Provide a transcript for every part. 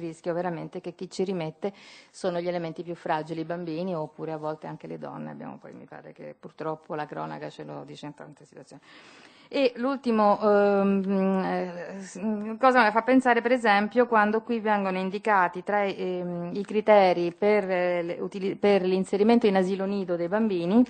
Il rischio veramente che chi ci rimette sono gli elementi più fragili, i bambini oppure a volte anche le donne, abbiamo poi mi pare che purtroppo la cronaca ce lo dice in tante situazioni. E l'ultimo ehm, mm, eh, cosa mi fa pensare per esempio quando qui vengono indicati tra ehm, i criteri per, eh, per l'inserimento in asilo nido dei bambini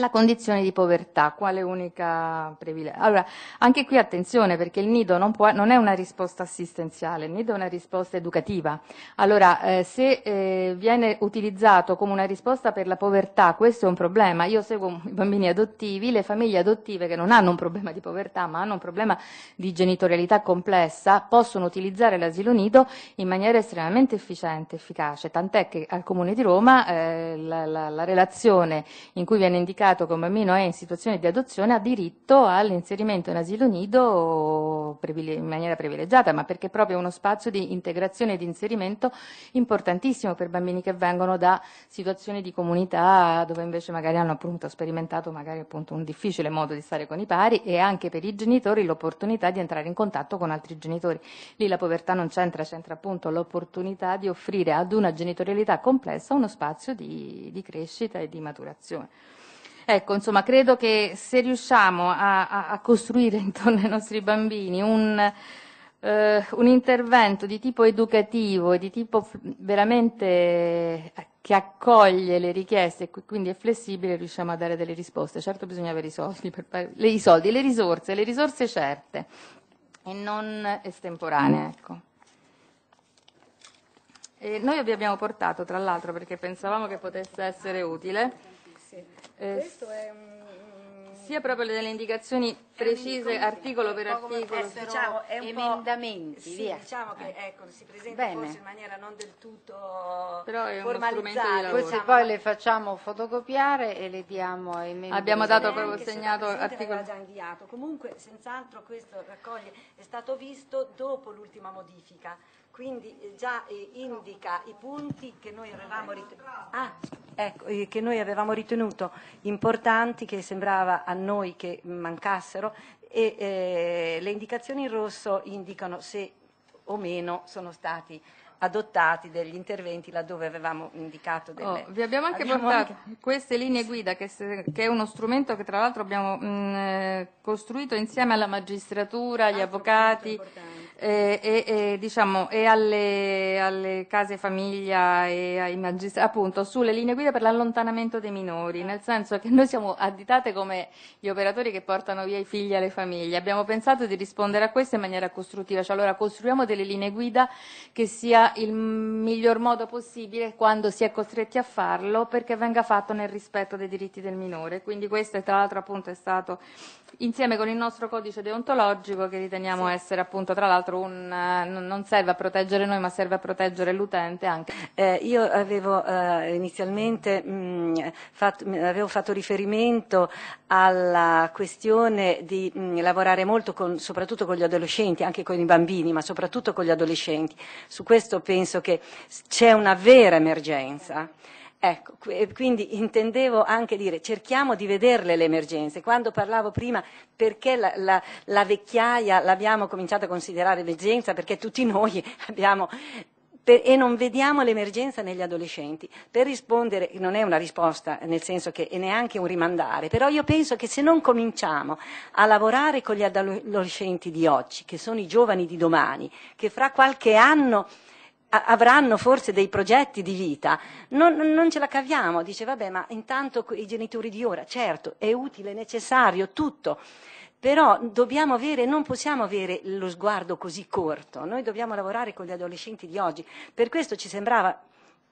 la condizione di povertà, quale unica privilegio? Allora, anche qui attenzione perché il nido non, può, non, è una risposta assistenziale, il nido è una risposta educativa. Allora, eh, se eh, viene utilizzato come una risposta per la povertà, questo è un problema. Io seguo i bambini adottivi, le famiglie adottive che non hanno un problema di povertà ma hanno un problema di genitorialità complessa, possono utilizzare l'asilo nido in maniera estremamente efficiente, efficace, tant'è che al Comune di Roma eh, la, la, la relazione in cui viene indicato che un bambino è in situazione di adozione ha diritto all'inserimento in asilo nido in maniera privilegiata, ma perché è proprio uno spazio di integrazione e di inserimento importantissimo per bambini che vengono da situazioni di comunità dove invece magari hanno appunto sperimentato magari appunto un difficile modo di stare con i pari e anche per i genitori l'opportunità di entrare in contatto con altri genitori. Lì la povertà non c'entra, c'entra appunto l'opportunità di offrire ad una genitorialità complessa uno spazio di, di crescita e di maturazione. Ecco, insomma, credo che se riusciamo a, a, a costruire intorno ai nostri bambini un, eh, un intervento di tipo educativo e di tipo veramente eh, che accoglie le richieste e quindi è flessibile, riusciamo a dare delle risposte. Certo bisogna avere i soldi, per, le, i soldi le risorse, le risorse certe e non estemporanee. Ecco. E noi vi abbiamo portato, tra l'altro, perché pensavamo che potesse essere utile, sì, eh, questo è un, Sia proprio delle indicazioni precise, articolo per articolo, fossero, diciamo, emendamenti, sì, via. diciamo che eh. ecco, si presenta Bene. forse in maniera non del tutto Però è formalizzata. Queste poi le facciamo fotocopiare e le diamo ai membri. Abbiamo dato proprio segnato articolo. già inviato. Comunque, senz'altro questo raccoglie, è stato visto dopo l'ultima modifica, quindi eh, già eh, indica i punti che noi avevamo ritenuto. Ah, ecco, eh, che noi avevamo ritenuto importanti, che sembrava a noi che mancassero, e eh, le indicazioni in rosso indicano se o meno sono stati adottati degli interventi laddove avevamo indicato delle... Oh, vi abbiamo anche abbiamo portato anche... queste linee guida che, se, che, è uno strumento che tra l'altro abbiamo mh, mm, eh, costruito insieme alla magistratura, agli avvocati e, e, e, diciamo, e alle, alle, case famiglia e ai magistrati, appunto sulle linee guida per l'allontanamento dei minori, nel senso che noi siamo additate come gli operatori che portano via i figli alle famiglie. Abbiamo pensato di rispondere a questo in maniera costruttiva, cioè allora costruiamo delle linee guida che sia il miglior modo possibile quando si è costretti a farlo perché venga fatto nel rispetto dei diritti del minore. Quindi questo è, tra l'altro appunto è stato insieme con il nostro codice deontologico che riteniamo sì. essere appunto tra l'altro un, eh, non serve a proteggere noi ma serve a proteggere l'utente anche. Eh, io avevo eh, inizialmente mh, mm, fatto, mh, mm, avevo fatto riferimento alla questione di mh, mm, lavorare molto con, soprattutto con gli adolescenti, anche con i bambini, ma soprattutto con gli adolescenti. Su questo penso che c'è una vera emergenza Ecco, quindi intendevo anche dire cerchiamo di vederle le emergenze. Quando parlavo prima perché la, la, la vecchiaia l'abbiamo cominciato a considerare emergenza, perché tutti noi abbiamo e non vediamo l'emergenza negli adolescenti. Per rispondere, non è una risposta nel senso che è neanche un rimandare, però io penso che se non cominciamo a lavorare con gli adolescenti di oggi, che sono i giovani di domani, che fra qualche anno avranno forse dei progetti di vita, non, non, ce la caviamo, dice vabbè ma intanto i genitori di ora, certo è utile, è necessario, tutto, però dobbiamo avere, non possiamo avere lo sguardo così corto, noi dobbiamo lavorare con gli adolescenti di oggi, per questo ci sembrava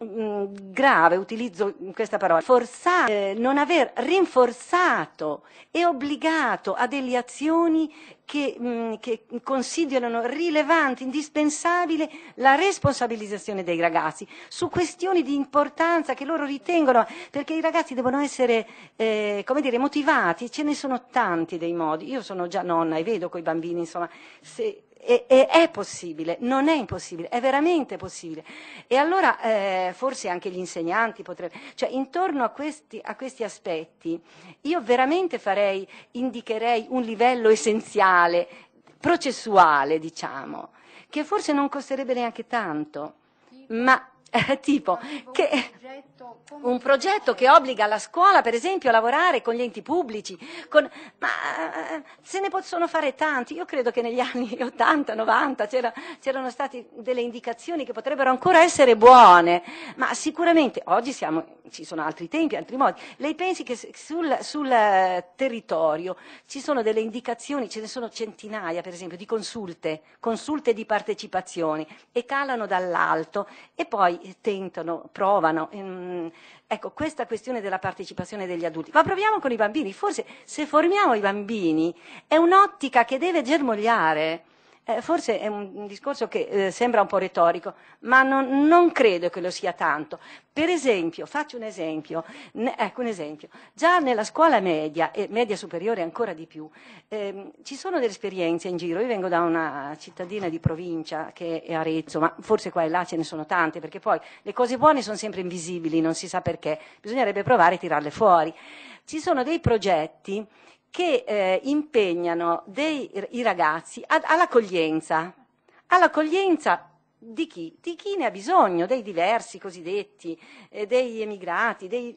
Mm, grave, utilizzo questa parola, forzare, eh, non aver rinforzato e obbligato a delle azioni che, mm, che, considerano rilevante, indispensabile la responsabilizzazione dei ragazzi su questioni di importanza che loro ritengono, perché i ragazzi devono essere eh, come dire, motivati, ce ne sono tanti dei modi. Io sono già nonna e vedo con i bambini, insomma, se e, e, è possibile, non è impossibile, è veramente possibile. E allora eh, forse anche gli insegnanti potrebbero, cioè intorno a questi, a questi aspetti io veramente farei, indicherei un livello essenziale, processuale diciamo, che forse non costerebbe neanche tanto, ma eh, tipo che un progetto che obbliga la scuola, per esempio, a lavorare con gli enti pubblici, con... ma eh, se ne possono fare tanti. Io credo che negli anni 80, 90 c'era, c'erano state delle indicazioni che potrebbero ancora essere buone, ma sicuramente oggi siamo, ci sono altri tempi, altri modi. Lei pensi che sul, sul eh, territorio ci sono delle indicazioni, ce ne sono centinaia per esempio, di consulte, consulte di partecipazioni e calano dall'alto e poi tentano, provano. Ehm, ecco, questa questione della partecipazione degli adulti. Ma proviamo con i bambini, forse se formiamo i bambini è un'ottica che deve germogliare eh, forse è un, discorso che eh, sembra un po' retorico, ma non, non, credo che lo sia tanto. Per esempio, faccio un esempio, ne, ecco un esempio. Già nella scuola media, e media superiore ancora di più, ehm, ci sono delle esperienze in giro. Io vengo da una cittadina di provincia che è Arezzo, ma forse qua e là ce ne sono tante, perché poi le cose buone sono sempre invisibili, non si sa perché. Bisognerebbe provare a tirarle fuori. Ci sono dei progetti che eh, impegnano dei, i ragazzi ad, all'accoglienza, all'accoglienza di chi? di chi? ne ha bisogno, dei diversi cosiddetti, eh, degli emigrati, dei...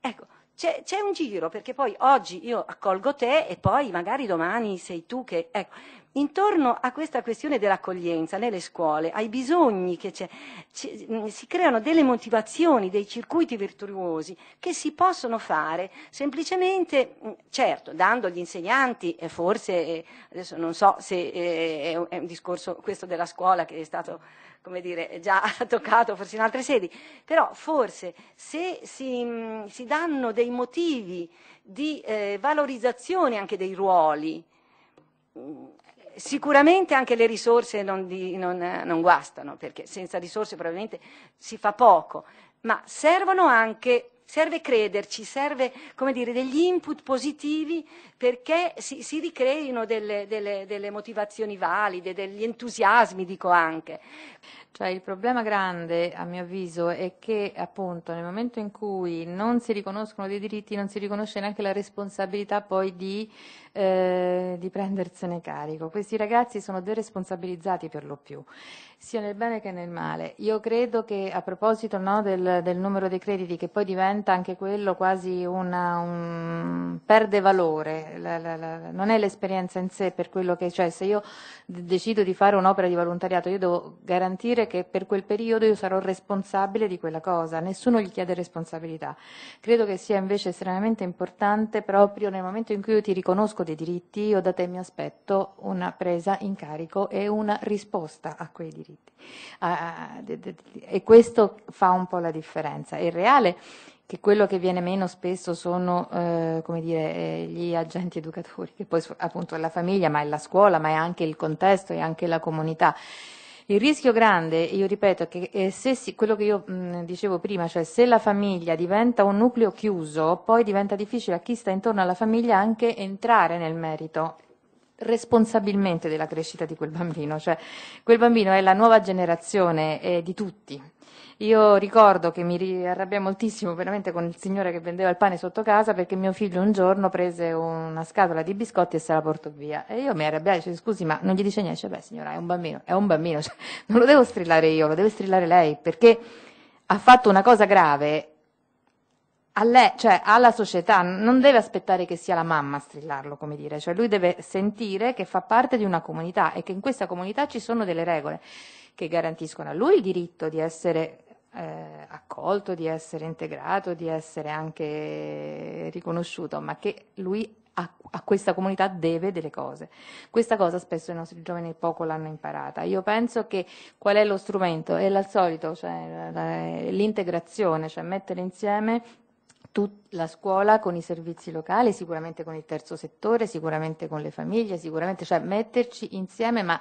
Ecco, c'è, c'è, un giro, perché poi oggi io accolgo te e poi magari domani sei tu che... Ecco, intorno a questa questione dell'accoglienza nelle scuole, ai bisogni che c'è, c'è, mm, si creano delle motivazioni, dei circuiti virtuosi che si possono fare semplicemente, mm, certo, dando agli insegnanti, e forse, eh, adesso non so se eh, è un discorso questo della scuola che è stato come dire, già toccato forse in altre sedi, però forse se si, si danno dei motivi di eh, valorizzazione anche dei ruoli, sicuramente anche le risorse non, di, non, eh, non guastano, perché senza risorse probabilmente si fa poco, ma servono anche serve crederci, serve come dire, degli input positivi perché si, si ricreino delle, delle, delle motivazioni valide, degli entusiasmi, dico anche. Cioè, il problema grande, a mio avviso, è che appunto nel momento in cui non si riconoscono dei diritti, non si riconosce neanche la responsabilità poi di, eh, di prendersene carico. Questi ragazzi sono deresponsabilizzati per lo più, sia nel bene che nel male. Io credo che a proposito no, del, del, numero dei crediti, che poi diventa anche quello quasi una, un, perde valore, la, la, la, non è l'esperienza in sé per quello che, cioè se io decido di fare un'opera di volontariato, io devo garantire dire che per quel periodo io sarò responsabile di quella cosa, nessuno gli chiede responsabilità. Credo che sia invece estremamente importante proprio nel momento in cui io ti riconosco dei diritti, io da te mi aspetto una presa in carico e una risposta a quei diritti. E questo fa un po' la differenza. È reale che quello che viene meno spesso sono eh, dire, eh, gli agenti educatori, che poi appunto è la famiglia, ma è la scuola, ma è anche il contesto e anche la comunità. Il rischio grande, io ripeto, è che eh, se si, quello che io mh, dicevo prima, cioè se la famiglia diventa un nucleo chiuso, poi diventa difficile a chi sta intorno alla famiglia anche entrare nel merito responsabilmente della crescita di quel bambino, cioè quel bambino è la nuova generazione eh, di tutti, io ricordo che mi arrabbiai moltissimo veramente con il signore che vendeva il pane sotto casa perché mio figlio un giorno prese una scatola di biscotti e se la portò via. E io mi arrabbiai, cioè, scusi, ma non gli dice niente, cioè, beh signora, è un bambino, è un bambino, cioè, non lo devo strillare io, lo deve strillare lei perché ha fatto una cosa grave lei, cioè, alla società, non deve aspettare che sia la mamma a strillarlo, come dire, cioè lui deve sentire che fa parte di una comunità e che in questa comunità ci sono delle regole che garantiscono a lui il diritto di essere eh, accolto, di essere integrato, di essere anche riconosciuto, ma che lui a, a, questa comunità deve delle cose. Questa cosa spesso i nostri giovani poco l'hanno imparata. Io penso che qual è lo strumento? È al solito, cioè, l'integrazione, cioè mettere insieme la scuola con i servizi locali, sicuramente con il terzo settore, sicuramente con le famiglie, sicuramente, cioè metterci insieme, ma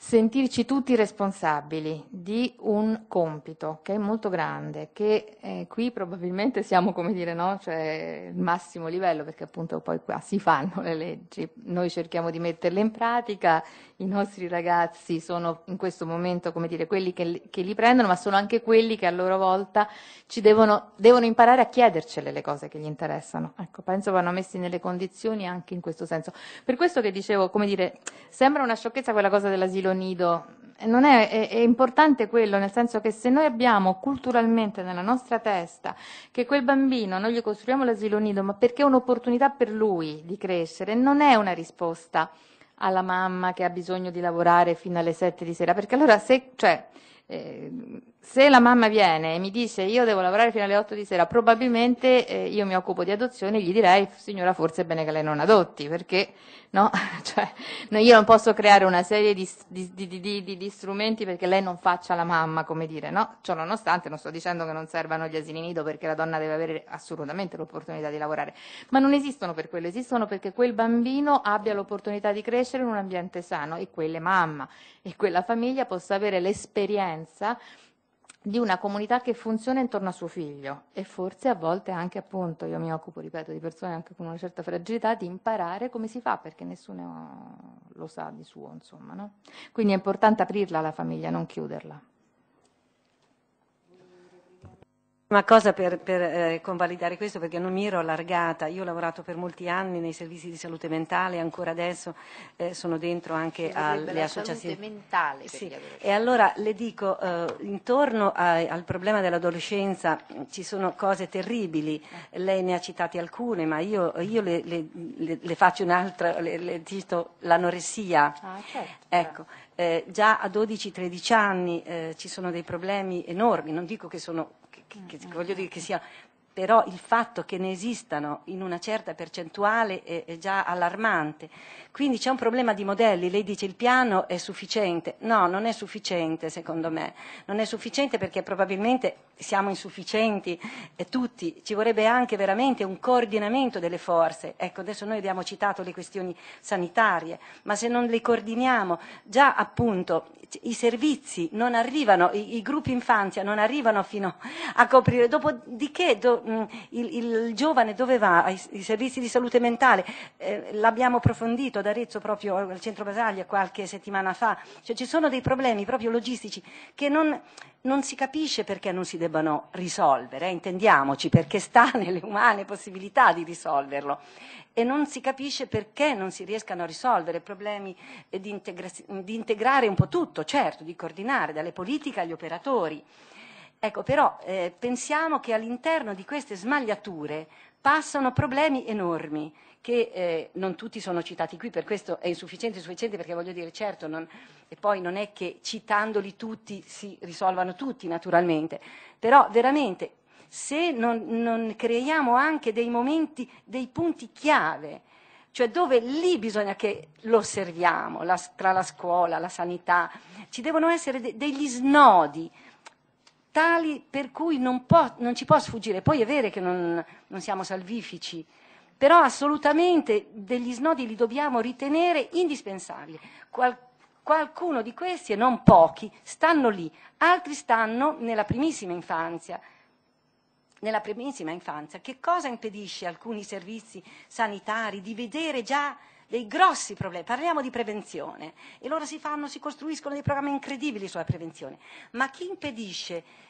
sentirci tutti responsabili di un compito che è molto grande, che eh, qui probabilmente siamo, come dire, no? cioè, il massimo livello, perché appunto poi qua si fanno le leggi, noi cerchiamo di metterle in pratica, i nostri ragazzi sono in questo momento, come dire, quelli che, che li prendono, ma sono anche quelli che a loro volta ci devono, devono imparare a chiedercele le cose che gli interessano. Ecco, penso vanno messi nelle condizioni anche in questo senso. Per questo che dicevo, come dire, sembra una sciocchezza quella cosa dell'asilo l'asilo nido è, è, è, importante quello, nel senso che se noi abbiamo culturalmente nella nostra testa che quel bambino noi gli costruiamo l'asilo nido, ma perché è un'opportunità per lui di crescere, non è una risposta alla mamma che ha bisogno di lavorare fino alle sette di sera, perché allora se, cioè, eh, se la mamma viene e mi dice io devo lavorare fino alle 8 di sera, probabilmente eh, io mi occupo di adozione e gli direi signora forse è bene che lei non adotti perché no? cioè, no, io non posso creare una serie di, di, di, di, strumenti perché lei non faccia la mamma, come dire, no? Ciò nonostante non sto dicendo che non servano gli asili nido perché la donna deve avere assolutamente l'opportunità di lavorare, ma non esistono per quello, esistono perché quel bambino abbia l'opportunità di crescere in un ambiente sano e quelle mamma e quella famiglia possa avere l'esperienza di una comunità che funziona intorno a suo figlio e forse a volte anche appunto, io mi occupo, ripeto, di persone anche con una certa fragilità, di imparare come si fa perché nessuno lo sa di suo, insomma. No? Quindi è importante aprirla alla famiglia, non chiuderla. Una cosa per, per eh, convalidare questo, perché non mi ero allargata, io ho lavorato per molti anni nei servizi di salute mentale, ancora adesso eh, sono dentro anche alle associazioni. Salute mentale sì. E allora le dico, eh, intorno a, al problema dell'adolescenza mm, ci sono cose terribili, lei ne ha citate alcune, ma io, io le, le, le, le, faccio un'altra, le, cito l'anoressia. Ah, certo. ecco. Eh, già a 12-13 anni eh, ci sono dei problemi enormi, non dico che sono que, que, que però il fatto che ne esistano in una certa percentuale è, è già allarmante. Quindi c'è un problema di modelli, lei dice il piano è sufficiente, no, non è sufficiente secondo me, non è sufficiente perché probabilmente siamo insufficienti eh, tutti, ci vorrebbe anche veramente un coordinamento delle forze, ecco adesso noi abbiamo citato le questioni sanitarie, ma se non le coordiniamo già appunto i servizi non arrivano, i, i gruppi infanzia non arrivano fino a coprire, dopodiché do, Mm, il, il, giovane dove va? Ai, ai, servizi di salute mentale, eh, l'abbiamo approfondito ad Arezzo proprio al centro Basaglia qualche settimana fa, cioè, ci sono dei problemi proprio logistici che non, non si capisce perché non si debbano risolvere, eh, intendiamoci, perché sta nelle umane possibilità di risolverlo e non si capisce perché non si riescano a risolvere problemi eh, di, integra- di integrare un po' tutto, certo, di coordinare dalle politiche agli operatori. Ecco, però eh, pensiamo che all'interno di queste smagliature passano problemi enormi che eh, non tutti sono citati qui, per questo è insufficiente, insufficiente perché voglio dire certo, non, e poi non è che citandoli tutti si risolvano tutti naturalmente, però veramente se non, non creiamo anche dei momenti, dei punti chiave, cioè dove lì bisogna che lo osserviamo, la, tra la scuola, la sanità, ci devono essere de, degli snodi, tali per cui non, può, non ci può sfuggire. Poi è vero che non, non siamo salvifici, però assolutamente degli snodi li dobbiamo ritenere indispensabili. Qual- qualcuno di questi, e non pochi, stanno lì, altri stanno nella primissima infanzia. Nella primissima infanzia, che cosa impedisce alcuni servizi sanitari di vedere già dei grossi problemi? Parliamo di prevenzione e loro si, fanno, si costruiscono dei programmi incredibili sulla prevenzione, ma chi impedisce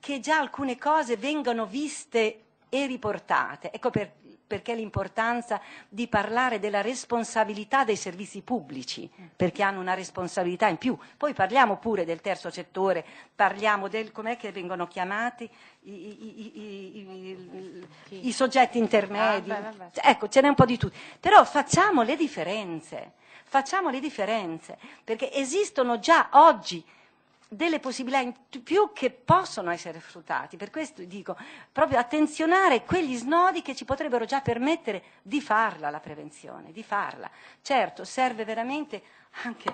che già alcune cose vengano viste e riportate. Ecco per, perché l'importanza di parlare della responsabilità dei servizi pubblici, perché hanno una responsabilità in più. Poi parliamo pure del terzo settore, parliamo del com'è che vengono chiamati i, i, i, i soggetti intermedi. Ah, cioè, ecco, ce n'è un po' di tutti. Però facciamo le differenze, facciamo le differenze, perché esistono già oggi delle possibilità in più che possono essere sfruttati. Per questo dico proprio attenzionare quegli snodi che ci potrebbero già permettere di farla la prevenzione, di farla. Certo, serve veramente anche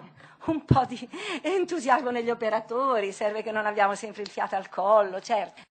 un po' di entusiasmo negli operatori, serve che non abbiamo sempre il fiato al collo, certo,